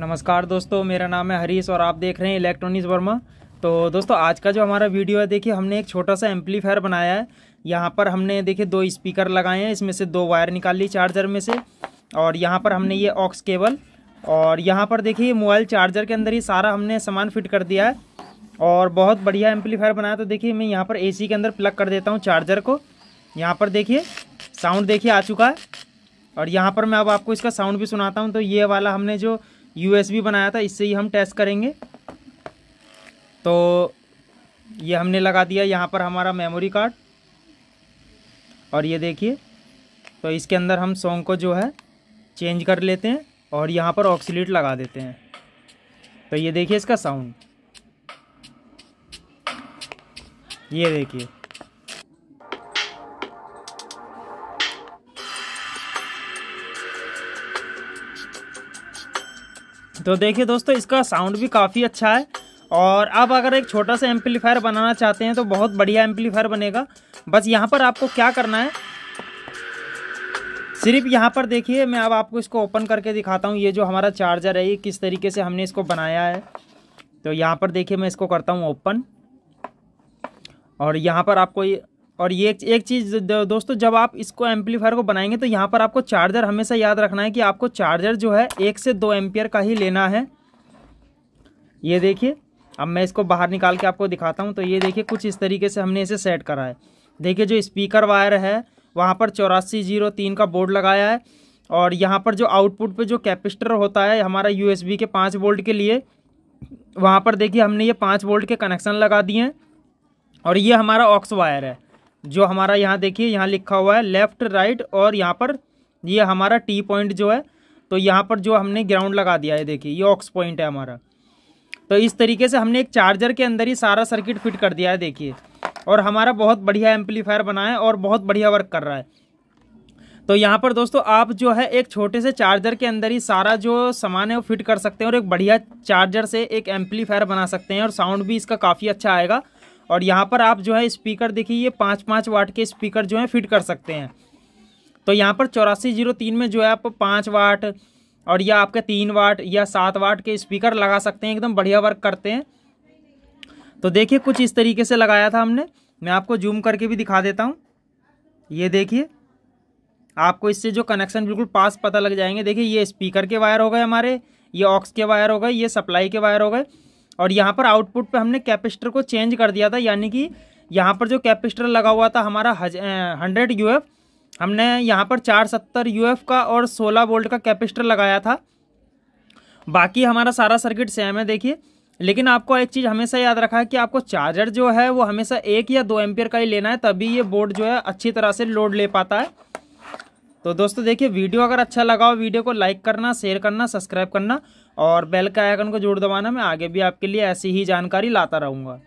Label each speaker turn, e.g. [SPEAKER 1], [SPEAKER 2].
[SPEAKER 1] नमस्कार दोस्तों मेरा नाम है हरीश और आप देख रहे हैं इलेक्ट्रॉनिक्स वर्मा तो दोस्तों आज का जो हमारा वीडियो है देखिए हमने एक छोटा सा एम्पलीफायर बनाया है यहाँ पर हमने देखिए दो स्पीकर लगाए हैं इसमें से दो वायर निकाल ली चार्जर में से और यहाँ पर हमने ये ऑक्स केबल और यहाँ पर देखिए मोबाइल चार्जर के अंदर ही सारा हमने सामान फिट कर दिया है और बहुत बढ़िया एम्पलीफायर बनाया तो देखिए मैं यहाँ पर ए के अंदर प्लग कर देता हूँ चार्जर को यहाँ पर देखिए साउंड देखिए आ चुका है और यहाँ पर मैं अब आपको इसका साउंड भी सुनाता हूँ तो ये वाला हमने जो यूएसबी बनाया था इससे ही हम टेस्ट करेंगे तो ये हमने लगा दिया यहाँ पर हमारा मेमोरी कार्ड और ये देखिए तो इसके अंदर हम सॉन्ग को जो है चेंज कर लेते हैं और यहाँ पर ऑक्सीट लगा देते हैं तो ये देखिए इसका साउंड ये देखिए तो देखिए दोस्तों इसका साउंड भी काफ़ी अच्छा है और आप अगर एक छोटा सा एम्पलीफायर बनाना चाहते हैं तो बहुत बढ़िया एम्पलीफायर बनेगा बस यहाँ पर आपको क्या करना है सिर्फ यहाँ पर देखिए मैं अब आपको इसको ओपन करके दिखाता हूँ ये जो हमारा चार्जर है ये किस तरीके से हमने इसको बनाया है तो यहाँ पर देखिए मैं इसको करता हूँ ओपन और यहाँ पर आपको ये और ये एक चीज़ दोस्तों जब आप इसको एम्पलीफायर को बनाएंगे तो यहाँ पर आपको चार्जर हमेशा याद रखना है कि आपको चार्जर जो है एक से दो एम्पियर का ही लेना है ये देखिए अब मैं इसको बाहर निकाल के आपको दिखाता हूँ तो ये देखिए कुछ इस तरीके से हमने इसे सेट करा है देखिए जो स्पीकर वायर है वहाँ पर चौरासी जीरो तीन का बोर्ड लगाया है और यहाँ पर जो आउटपुट पे जो कैपेसिटर होता है हमारा यूएसबी के पाँच वोल्ट के लिए वहाँ पर देखिए हमने ये पाँच वोल्ट के कनेक्शन लगा दिए हैं और ये हमारा ऑक्स वायर है जो हमारा यहाँ देखिए यहाँ लिखा हुआ है लेफ्ट राइट और यहाँ पर ये यह हमारा टी पॉइंट जो है तो यहाँ पर जो हमने ग्राउंड लगा दिया है देखिए ये ऑक्स पॉइंट है हमारा तो इस तरीके से हमने एक चार्जर के अंदर ही सारा सर्किट फिट कर दिया है देखिए और हमारा बहुत बढ़िया एम्पलीफायर बना है और बहुत बढ़िया वर्क कर रहा है तो यहाँ पर दोस्तों आप जो है एक छोटे से चार्जर के अंदर ही सारा जो सामान है वो फिट कर सकते हैं और एक बढ़िया चार्जर से एक एम्पलीफायर बना सकते हैं और साउंड भी इसका काफ़ी अच्छा आएगा और यहाँ पर आप जो है स्पीकर देखिए ये पाँच पाँच वाट के स्पीकर जो है फिट कर सकते हैं तो यहाँ पर चौरासी जीरो तीन में जो है आप पाँच वाट और या आपके तीन वाट या सात वाट के स्पीकर लगा सकते हैं एकदम बढ़िया वर्क करते हैं तो देखिए कुछ इस तरीके से लगाया था हमने मैं आपको जूम करके भी दिखा देता हूँ ये देखिए आपको इससे जो कनेक्शन बिल्कुल पास पता लग जाएंगे देखिए ये स्पीकर के वायर हो गए हमारे ये ऑक्स के वायर हो गए ये सप्लाई के वायर हो गए और यहाँ पर आउटपुट पे हमने कैपेसिटर को चेंज कर दिया था यानी कि यहाँ पर जो कैपेसिटर लगा हुआ था हमारा हंड्रेड यू हमने यहाँ पर चार सत्तर यू का और सोलह वोल्ट का कैपेसिटर लगाया था बाकी हमारा सारा सर्किट सेम है देखिए लेकिन आपको एक चीज़ हमेशा याद रखा है कि आपको चार्जर जो है वो हमेशा एक या दो एम्पियर का ही लेना है तभी ये बोर्ड जो है अच्छी तरह से लोड ले पाता है तो दोस्तों देखिए वीडियो अगर अच्छा लगा हो वीडियो को लाइक करना शेयर करना सब्सक्राइब करना और बेल के आइकन को जोड़ दबाना मैं आगे भी आपके लिए ऐसी ही जानकारी लाता रहूँगा